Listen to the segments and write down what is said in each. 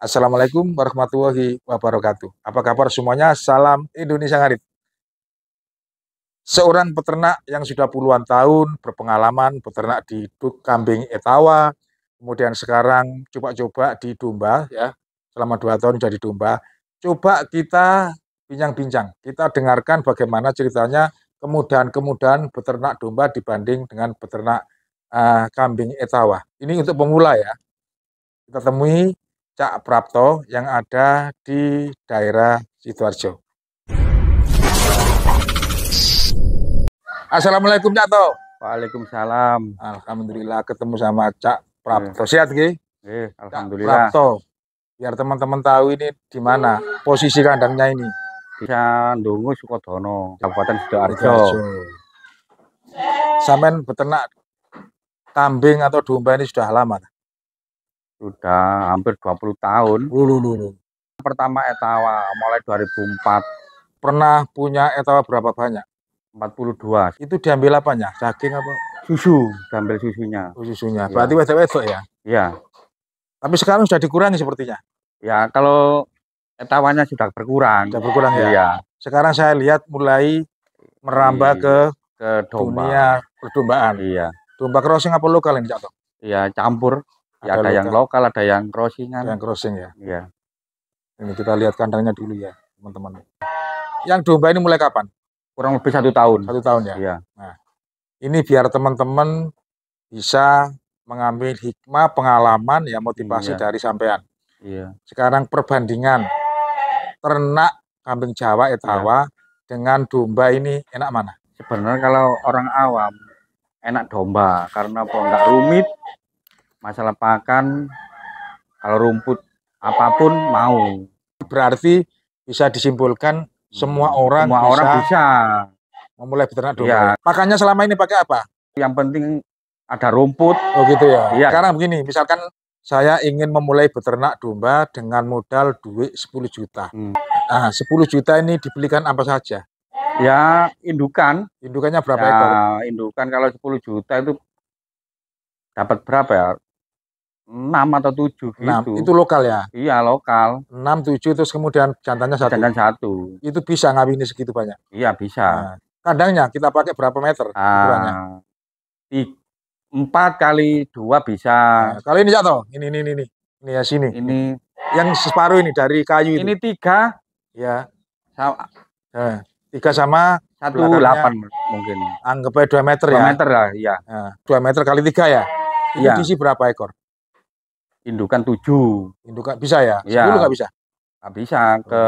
Assalamualaikum warahmatullahi wabarakatuh. Apa kabar semuanya? Salam Indonesia Ngarit. Seorang peternak yang sudah puluhan tahun berpengalaman peternak di kambing etawa, kemudian sekarang coba-coba di domba ya, selama dua tahun jadi domba. Coba kita bincang-bincang, kita dengarkan bagaimana ceritanya kemudahan-kemudahan peternak domba dibanding dengan peternak uh, eh, kambing etawa. Ini untuk pemula ya. Kita temui Cak Prapto yang ada di daerah Sidoarjo. Assalamualaikum Cak To. Waalaikumsalam. Alhamdulillah ketemu sama Cak Prapto. Eh. Sehat Ki? Eh, alhamdulillah. Cak Prapto. Biar teman-teman tahu ini di mana posisi kandangnya ini. Di Sandungu Sukodono, Kabupaten Sidoarjo. Samen beternak kambing atau domba ini sudah lama? sudah hampir 20 tahun lulu, lulu. pertama etawa mulai 2004 pernah punya etawa berapa banyak 42 itu diambil apanya daging apa susu diambil susunya oh, susunya iya. berarti ya. wedok ya iya tapi sekarang sudah dikurangi sepertinya ya kalau etawanya sudah berkurang sudah berkurang ya, ya. sekarang saya lihat mulai merambah ke ke domba. dunia perdombaan iya domba crossing apa lokal ini cak iya campur ya, ada, ada lokal. yang lokal ada yang crossingan yang crossing ya iya ini kita lihat kandangnya dulu ya teman-teman yang domba ini mulai kapan kurang lebih satu tahun satu tahun ya iya. nah ini biar teman-teman bisa mengambil hikmah pengalaman ya motivasi iya. dari sampean iya. sekarang perbandingan ternak kambing Jawa etawa eh, iya. dengan domba ini enak mana sebenarnya kalau orang awam enak domba karena kok enggak rumit masalah pakan kalau rumput apapun mau berarti bisa disimpulkan semua orang semua bisa orang bisa memulai beternak domba ya. pakannya selama ini pakai apa yang penting ada rumput oh gitu ya, ya. sekarang begini misalkan saya ingin memulai beternak domba dengan modal duit 10 juta. Hmm. Nah, 10 juta ini dibelikan apa saja? Ya, indukan. Indukannya berapa ya, ekor? Indukan kalau 10 juta itu dapat berapa ya? 6 atau 7 gitu. 6. Itu lokal ya? Iya, lokal. 6 7 terus kemudian jantannya satu. Jantan satu. Itu bisa ngawini segitu banyak. Iya, bisa. Nah, kandangnya kita pakai berapa meter uh, ukurannya? 4 kali 2 bisa. Nah, kalau ini jatuh, ini ini ini ini ya sini. Ini yang separuh ini dari kayu ini. Ini 3 Ya. Sama. Nah, 3 sama satu delapan mungkin. Anggap aja dua meter 2 ya. Dua meter lah, iya. Nah, dua meter kali tiga ya. Ini ya. diisi berapa ekor? indukan tujuh, Indukan bisa ya? 10 iya. nggak bisa? Nggak bisa hmm. ke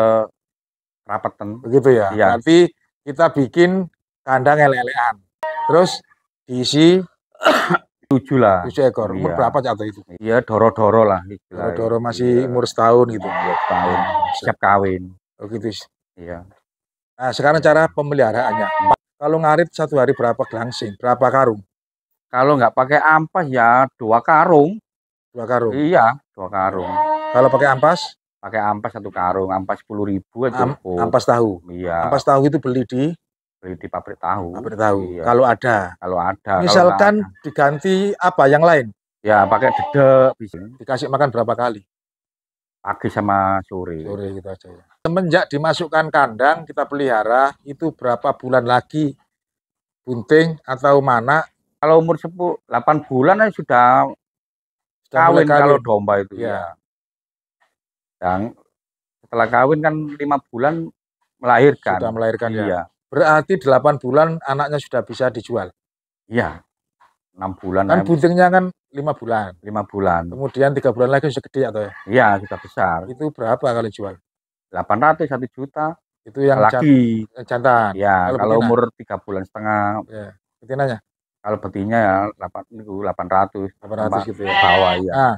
rapeten. Begitu ya. ya. Nanti kita bikin kandang lelean. Terus diisi tujuh lah. Tujuh ekor. Umur iya. berapa jatuh itu? Iya, doro-doro lah. Doro-doro iya. masih gitu. iya. umur setahun gitu. Ya, setahun. Siap kawin. Oh gitu. Iya. Nah, sekarang cara pemeliharaannya. Kalau ngarit satu hari berapa gelangsing? Berapa karung? Kalau nggak pakai ampas ya dua karung. Dua karung. Iya, dua karung. Kalau pakai ampas? Pakai ampas satu karung, ampas sepuluh ribu aja. Am, ampas tahu. Iya. Ampas tahu itu beli di beli di pabrik tahu. Pabrik tahu. Iya. Kalau ada. Kalau ada. Misalkan kalau ada. diganti apa yang lain? Ya, pakai dedek bisa. Dikasih makan berapa kali? Pagi sama sore. Sore gitu aja ya. Semenjak dimasukkan kandang kita pelihara itu berapa bulan lagi bunting atau mana? Kalau umur sepuluh delapan bulan sudah kawin, kalau domba itu ya. Yang setelah kawin kan lima bulan melahirkan. Sudah melahirkan iya. ya. Berarti delapan bulan anaknya sudah bisa dijual. Iya. Enam bulan. Kan buntingnya kan lima bulan. Lima bulan. Kemudian tiga bulan lagi sudah gede atau ya? Iya, sudah besar. Itu berapa kali jual? Delapan ratus satu juta. Itu yang lagi Jantan. Ya, kalau, kalau umur tiga bulan setengah. Iya. Betinanya? kalau betinya ya 8000 800 800 gitu ya bawah ya nah,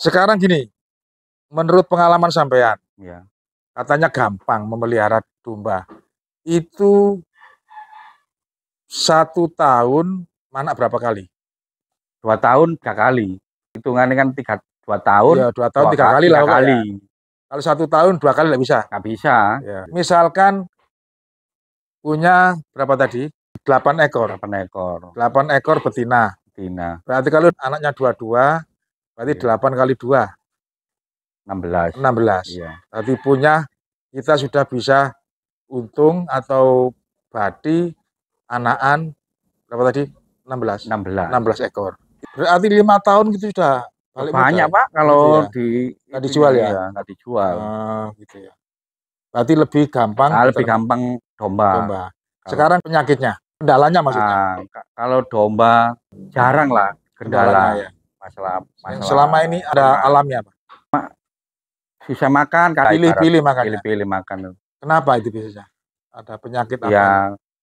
sekarang gini menurut pengalaman sampean ya katanya gampang memelihara domba itu satu tahun mana berapa kali dua tahun tiga kali hitungannya kan tiga dua tahun ya, dua tahun dua tiga kali, kali lah kali ya. kalau satu tahun dua kali nggak bisa nggak bisa ya. misalkan punya berapa tadi 8 ekor. 8 ekor. 8 ekor betina. Betina. Berarti kalau anaknya dua-dua, berarti iya. 8 kali 2. 16. 16. Iya. Berarti punya kita sudah bisa untung atau bati anakan berapa tadi? 16. 16. 16 ekor. Berarti lima tahun gitu sudah balik banyak muda. Pak kalau gitu ya. di nggak dijual ya? ya nggak dijual. Ah, gitu ya. Berarti lebih gampang. Nah, lebih gampang domba. domba. Sekarang penyakitnya, kendalanya maksudnya. Nah, kalau domba jarang lah kendala ya. masalah, masalah. selama ini ada alamnya, Pak. bisa makan, ya? pilih-pilih makan. Pilih-pilih makan. Kenapa itu bisa Ada penyakit apa? Ya,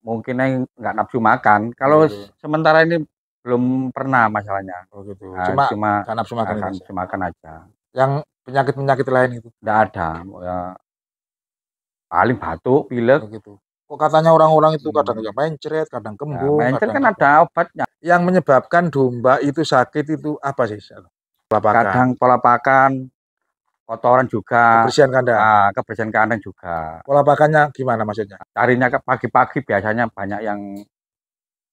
mungkin nggak nafsu makan. Kalau gitu. sementara ini belum pernah masalahnya. Oh gitu. Ah, cuma, cuma gak nafsu makan, akan, cuma ya? makan aja. Yang penyakit-penyakit lain itu? Nggak ada. Ya, paling batuk, pilek, oh, gitu kok katanya orang-orang itu hmm. kadang yang mencret, kadang kembung. Ya, mencret kan ada obatnya. Yang menyebabkan domba itu sakit itu apa sih? Pola pakan. Kadang pola pakan, kotoran juga. Kebersihan kandang. Nah, kebersihan kandang juga. Pola pakannya gimana maksudnya? Carinya ke pagi-pagi biasanya banyak yang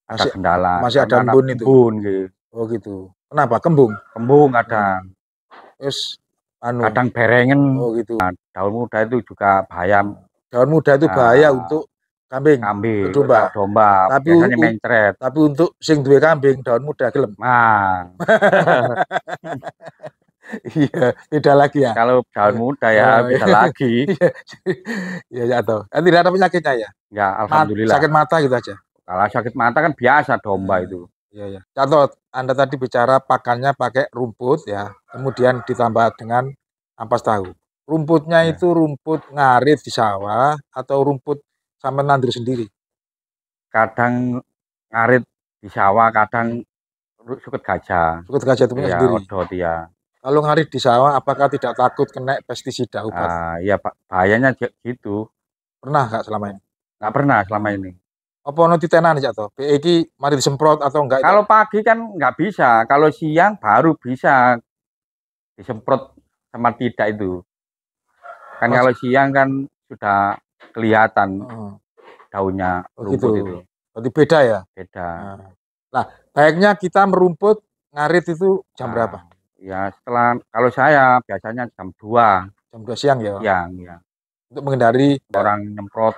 masih, kendala. Masih ada embun itu. Embun gitu. Oh gitu. Kenapa? Kembung. Kembung kadang. Terus anu. Kadang berengen. Oh gitu. Nah, daun muda itu juga bahaya. Daun muda itu ah. bahaya nah, untuk kambing, kambing, domba, domba, tapi biasanya mencret. Tapi untuk sing duwe kambing daun muda gelem. Nah. iya, beda lagi ya. Kalau daun muda ya oh, iya. lagi. Iya, ya atau iya, kan tidak ada penyakitnya ya. Ya, alhamdulillah. sakit mata gitu aja. Kalau sakit mata kan biasa domba hmm. itu. Iya, iya. Contoh Anda tadi bicara pakannya pakai rumput ya, kemudian ditambah dengan ampas tahu. Rumputnya ya. itu rumput ngarit di sawah atau rumput sama nandur sendiri kadang ngarit di sawah kadang suket gajah suket gajah itu punya ya, sendiri odot, ya. kalau ngarit di sawah apakah tidak takut kena pestisida obat uh, ah, ya pak bahayanya gitu pernah nggak selama ini nggak pernah selama ini apa ono tenan aja toh PE iki mari disemprot atau enggak kalau pagi kan nggak bisa kalau siang baru bisa disemprot sama tidak itu kan Mas... kalau siang kan sudah kelihatan daunnya oh, gitu. rumput gitu. itu. Berarti beda ya? Beda. Nah, nah baiknya kita merumput ngarit itu jam nah, berapa? Ya setelah kalau saya biasanya jam 2. Jam 2 siang ya? Siang ya. Untuk menghindari orang nyemprot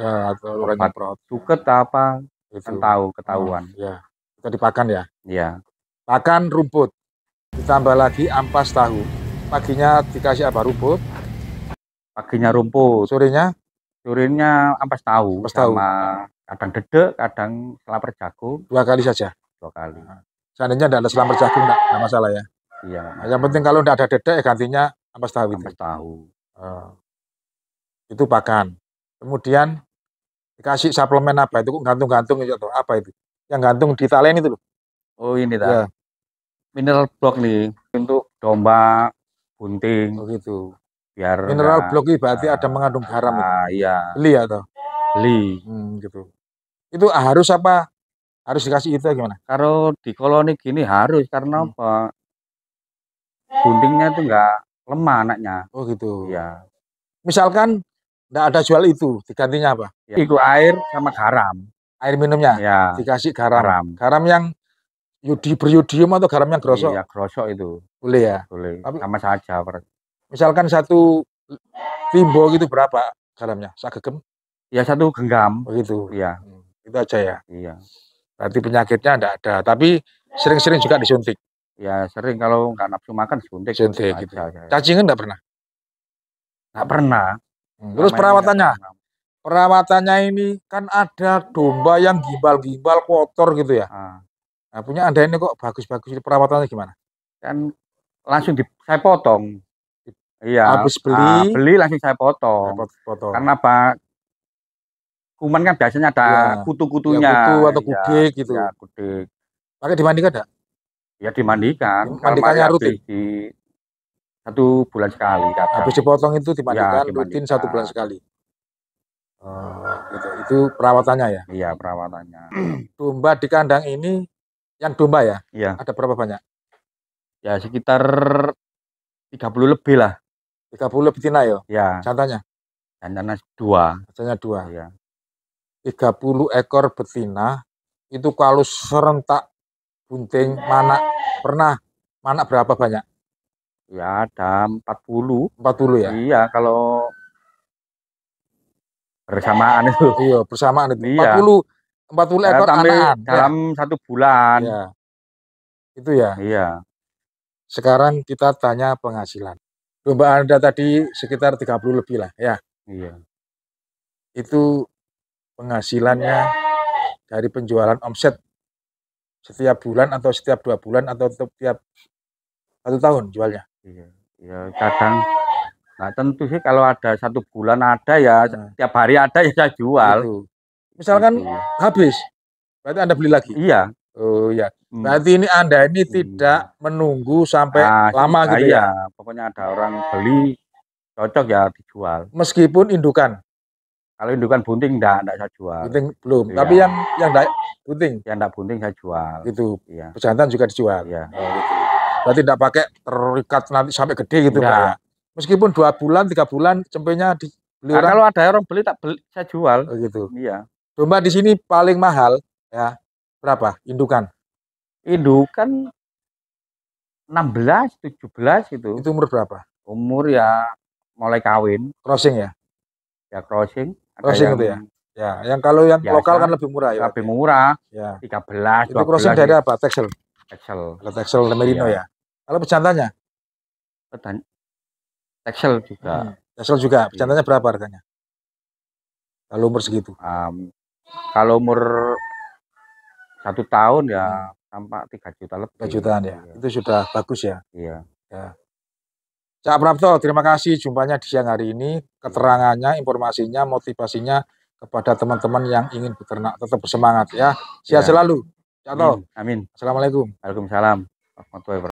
ya, atau orang nyemprot suket apa itu. Kan tahu ketahuan. Hmm, ya. Kita dipakan ya. Iya. Pakan rumput. Ditambah lagi ampas tahu. Paginya dikasih apa rumput? Paginya rumput. Sorenya Durinya ampas tahu ampas tahu. sama kadang dedek, kadang selamper jagung. Dua kali saja. Dua kali. Ah. Seandainya tidak ada selamper jagung tidak masalah ya. Iya. Masalah. Yang penting kalau tidak ada dedek ya gantinya ampas tahu ampas itu. tahu. Uh, itu pakan. Kemudian dikasih suplemen apa itu gantung-gantung itu -gantung, apa itu? Yang gantung di talen itu loh. Oh ini tak. Ya. Mineral block nih untuk domba, bunting. Oh gitu biar mineral blok berarti uh, ada mengandung garam uh, itu. Ah, iya li atau ya, li hmm, gitu itu harus apa harus dikasih itu gimana kalau di koloni gini harus karena hmm. apa guntingnya itu enggak lemah anaknya oh gitu ya misalkan enggak ada jual itu digantinya apa ya. itu air sama garam air minumnya ya. dikasih garam garam, garam yang yudi beryudium atau garam yang iya, grosok iya grosok itu boleh ya boleh tapi sama saja misalkan satu timbo gitu berapa garamnya? Sagegem? Ya satu genggam. Begitu. ya Hmm, itu aja ya. Iya. Berarti penyakitnya enggak ada, tapi sering-sering juga disuntik. Ya sering kalau nggak nafsu makan suntik. Suntik gitu. Aja, ya. Cacingan enggak pernah? Enggak pernah. Hmm. Terus perawatannya? Perawatannya ini kan ada domba yang gimbal-gimbal kotor gitu ya. hmm. Nah, punya Anda ini kok bagus-bagus perawatannya gimana? Kan langsung di, saya potong Iya. Habis ah, beli, uh, beli langsung saya potong. Saya potong. Karena pak kuman kan biasanya ada ya. kutu-kutunya. Ya, kutu atau kudik ya, gitu. Ya, kudik. Pakai dimandikan enggak? Ya dimandikan. mandikannya rutin. Ya? Di satu bulan sekali. Kata. Habis dipotong itu dimandikan, ya, dimandikan rutin satu bulan sekali. Uh, gitu. Itu perawatannya ya? Iya, perawatannya. domba di kandang ini yang domba ya? Iya. Ada berapa banyak? Ya sekitar 30 lebih lah. Tiga puluh betina ya? Ya. Jantannya? Jantannya dua. Jantannya dua. Ya. puluh ekor betina itu kalau serentak bunting mana pernah mana berapa banyak? Ya ada empat puluh, empat puluh ya? Iya kalau bersamaan itu. Iya bersamaan itu. Iya. empat puluh ekor Sampai anak ya? dalam ya. satu bulan. ya, Itu ya. Iya. Sekarang kita tanya penghasilan domba Anda tadi sekitar 30 lebih lah ya. Iya. Itu penghasilannya dari penjualan omset setiap bulan atau setiap dua bulan atau setiap satu tahun jualnya. Iya. iya kadang nah tentu sih kalau ada satu bulan ada ya nah. tiap hari ada ya saya jual. Itu. Misalkan itu. habis, berarti Anda beli lagi. Iya. Oh ya. Berarti ini Anda ini hmm. tidak menunggu sampai ah, iya, lama gitu iya. ya. Pokoknya ada orang beli cocok ya dijual. Meskipun indukan. Kalau indukan bunting enggak enggak saya jual. Bunting belum, iya. tapi yang yang enggak bunting. Yang enggak bunting saya jual. Itu. Iya. Pejantan juga dijual. Iya. Oh, gitu. Berarti enggak pakai terikat nanti sampai gede gitu enggak. Pak ya? Meskipun dua bulan, tiga bulan cempenya di nah, kalau ada orang beli tak beli saya jual. Oh, gitu. Iya. Domba di sini paling mahal ya berapa indukan? Indukan 16, 17 itu. Itu umur berapa? Umur ya mulai kawin. Crossing ya? Ya crossing. Crossing itu ya. Ya, yang kalau yang biasa, lokal kan lebih murah ya. Lebih ya? murah. Ya. 13, Itu crossing gitu. dari apa? Texel. Texel. Kalau Texel Merino ya. ya. Kalau pecantannya Texel juga. Hmm. Texel juga. Iya. pecantannya berapa harganya? Kalau umur segitu? Um, kalau umur satu tahun ya hmm. tampak tiga juta lebih. Tiga ya. jutaan ya. ya, Itu sudah bagus ya. Iya. Ya. Cak Prapto, terima kasih jumpanya di siang hari ini. Iya. Keterangannya, informasinya, motivasinya kepada teman-teman yang ingin beternak tetap bersemangat ya. Sehat ya. selalu. Cak Amin. Amin. Assalamualaikum. Waalaikumsalam.